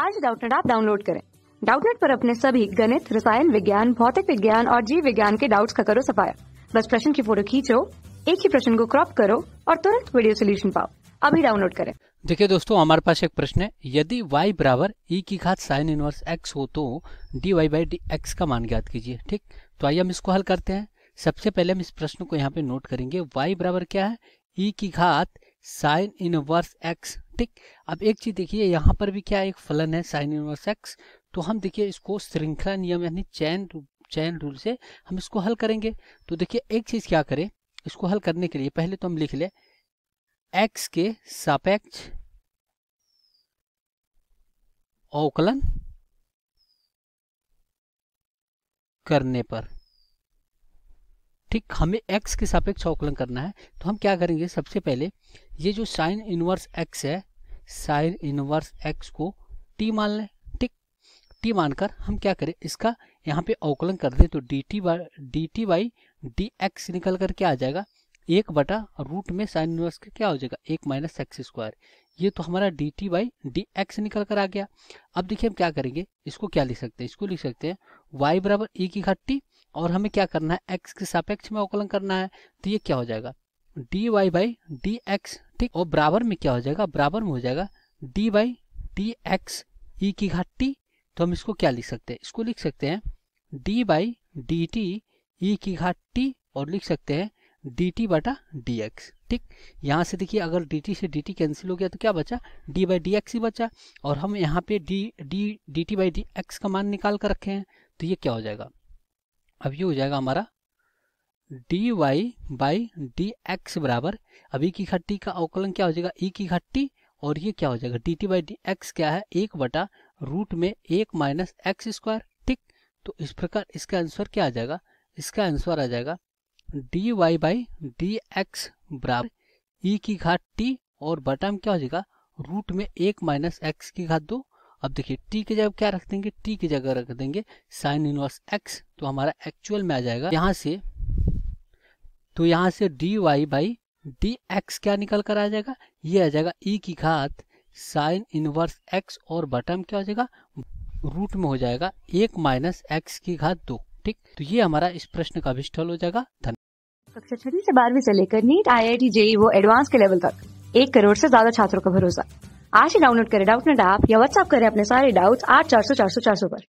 आज डाउटनेट आप डाउनलोड करें डाउटनेट पर अपने सभी गणित रसायन विज्ञान भौतिक विज्ञान और जीव विज्ञान के डाउट्स का करो सफाया बस प्रश्न की फोटो खींचो एक ही प्रश्न को क्रॉप करो और तुरंत वीडियो सोल्यूशन पाओ अभी डाउनलोड करें देखिए दोस्तों हमारे पास एक प्रश्न है यदि y बराबर e की घात साइन इनवर्स x हो तो dy Y by D X का मान ज्ञात कीजिए ठीक तो आइए हम इसको हल करते हैं सबसे पहले हम इस प्रश्न को यहाँ पे नोट करेंगे y बराबर क्या है e की घात साइन इनवर्स x ठीक अब एक चीज देखिए यहाँ पर भी क्या एक फलन है साइन इनवर्स एक्स तो हम देखिए इसको श्रृंखला नियम यानी चैन चैन रूल से हम इसको हल करेंगे तो देखिए एक चीज क्या करें इसको हल करने के लिए पहले तो हम लिख ले एक्स के सापेक्ष अवकलन करने पर ठीक हमें x के सापेक्ष अवकलन करना है तो हम क्या करेंगे सबसे पहले ये जो साइन इनवर्स x है साइन इनवर्स एक्स को टी मान लें ठीक टी मानकर हम क्या करें इसका यहाँ पे अवकलन कर दें तो D T by D T by D X निकल कर क्या आ जाएगा एक बटा रूट में साइन इनवर्स का क्या हो जाएगा एक माइनस एक्स स्क्वायर ये तो हमारा D T by D X निकल कर आ गया अब देखिए हम क्या करेंगे इसको क्या लिख सकते हैं इसको लिख सकते हैं वाई बराबर ई की घट्टी और हमें क्या करना है एक्स के सापेक्ष में अवकलन करना है तो ये क्या हो जाएगा D Y by D X ठीक और बराबर में क्या हो जाएगा बराबर में हो जाएगा D by D X E की घाट टी तो हम इसको क्या लिख सकते हैं इसको लिख सकते हैं D by D T E की घाट टी और लिख सकते हैं डी टी बटा डी एक्स ठीक यहाँ से देखिए अगर डी टी से डी टी कैंसिल हो गया तो क्या बचा डी बाई डी एक्स ही बचा और हम यहाँ पे D D D T by D X का मान निकाल कर रखे हैं तो ये क्या हो जाएगा अब ये हो जाएगा हमारा D Y by D X बराबर अब ई e की घाटी का अवकलन क्या हो जाएगा ई e की घट्टी और ये क्या हो जाएगा D T by D X क्या है एक बटा रूट में एक माइनस एक्स स्क्वायर ठीक तो इस प्रकार इसका आंसर क्या आ जाएगा इसका आंसर आ जाएगा D Y by D X बराबर ई e की घाट टी और बटा में क्या हो जाएगा रूट में एक माइनस एक्स की घाट दो अब देखिए टी की जगह क्या रख देंगे टी की जगह रख देंगे साइन इनवर्स एक्स तो हमारा एक्चुअल में आ जाएगा यहाँ से तो यहाँ से D Y by D X क्या निकल कर आ जाएगा ये आ जाएगा ई e की घात साइन इनवर्स एक्स और बटम क्या हो जाएगा रूट में हो जाएगा एक माइनस एक्स की घात दो ठीक तो ये हमारा इस प्रश्न का भी हो जाएगा धन्यवाद कक्षा छठी से बारहवीं से लेकर NEET I I T JEE वो एडवांस के लेवल तक एक करोड़ से ज्यादा छात्रों का भरोसा आज ही डाउनलोड करें डाउट नेट ऐप या व्हाट्सअप करें अपने सारे डाउट आठ चार सौ चार सौ चार सौ पर